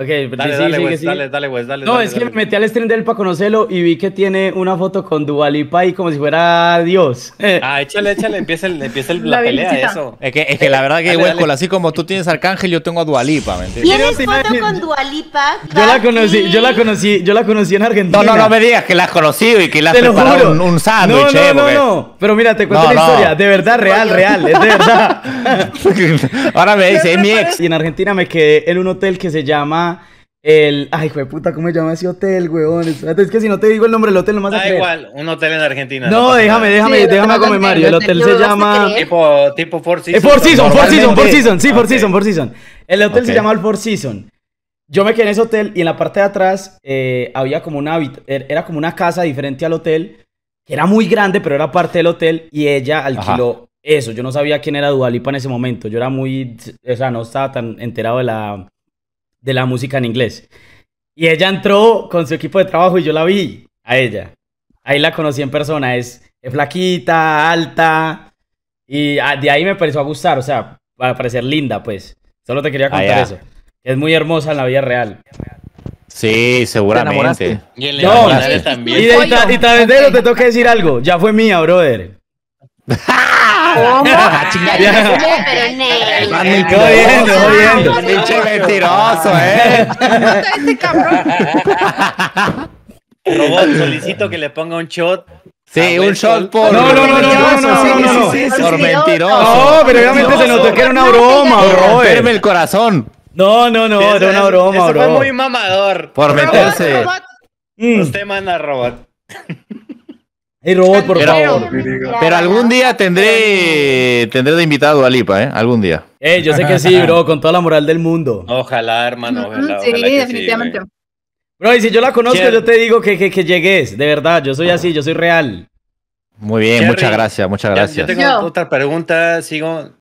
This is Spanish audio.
Ok, pues, dale, dale, dale, pues, dale, dale, No, es que me metí al stream de él para conocerlo y vi que tiene una foto con Dualipa y como si fuera Dios. Ah, échale, échale, empieza, empieza la, pelea, eso. Es que, es que la verdad que, güey así como tú tienes Arcángel, yo tengo a Dualipa, ¿Tienes foto con Dualipa? Yo la conocí, yo la conocí, yo la conocí en Argentina. No, no, no me digas que la has conocido y que la has preparado un, sándwich, No, no, eh, no, no, pero mira, te cuento la historia, de verdad, real, real, es de verdad. Ahora me dice, es mi ex. Y en Argentina me quedé en un hotel que se llama el. Ay, hijo puta, ¿cómo se llama ese hotel, weón? Es que si no te digo el nombre del hotel, no me vas a Da igual, un hotel en Argentina. No, déjame, déjame, déjame con El hotel se llama. Tipo, tipo Four Seasons. Four Seasons, Four Seasons, Four Seasons, sí, Four Seasons, Four Seasons. El hotel se llama el Four Seasons. Yo me quedé en ese hotel y en la parte de atrás eh, había como una er, era como una casa diferente al hotel, que era muy grande, pero era parte del hotel y ella alquiló eso. Yo no sabía quién era Dualipa en ese momento. Yo era muy, o sea, no estaba tan enterado de la de la música en inglés. Y ella entró con su equipo de trabajo y yo la vi a ella. Ahí la conocí en persona, es, flaquita, alta. Y ah, de ahí me pareció a gustar, o sea, a parecer linda, pues. Solo te quería ah, contar eso. Es muy hermosa en la vida real. Sí, seguramente. Y en la también. Y, de, y, te tengo que decir algo. Ya fue mía, brother. ¿Cómo? Ah, pero Ney. Manny, qué viendo, viendo. Pinche mentiroso, ¿eh? este cabrón. Robot, solicito que le ponga un shot. Sí, un shot por. No, no, no, no, no, no, Por mentiroso. No, pero obviamente se notó que era una broma, bro. Eh. Romperme el corazón. No, no, no, era una broma, bro. Fue muy mamador. Por meterse. Mm. Usted manda robot robot, por pero, favor. Pero algún día tendré tendré de invitado a Lipa, ¿eh? Algún día. Eh, yo sé que sí, bro, con toda la moral del mundo. Ojalá, hermano. sí, definitivamente. bro, y si yo la conozco, yo te digo que, llegues. De verdad, yo soy así, yo soy real. Muy bien, muchas gracias, muchas gracias. Yo tengo otra pregunta, sigo.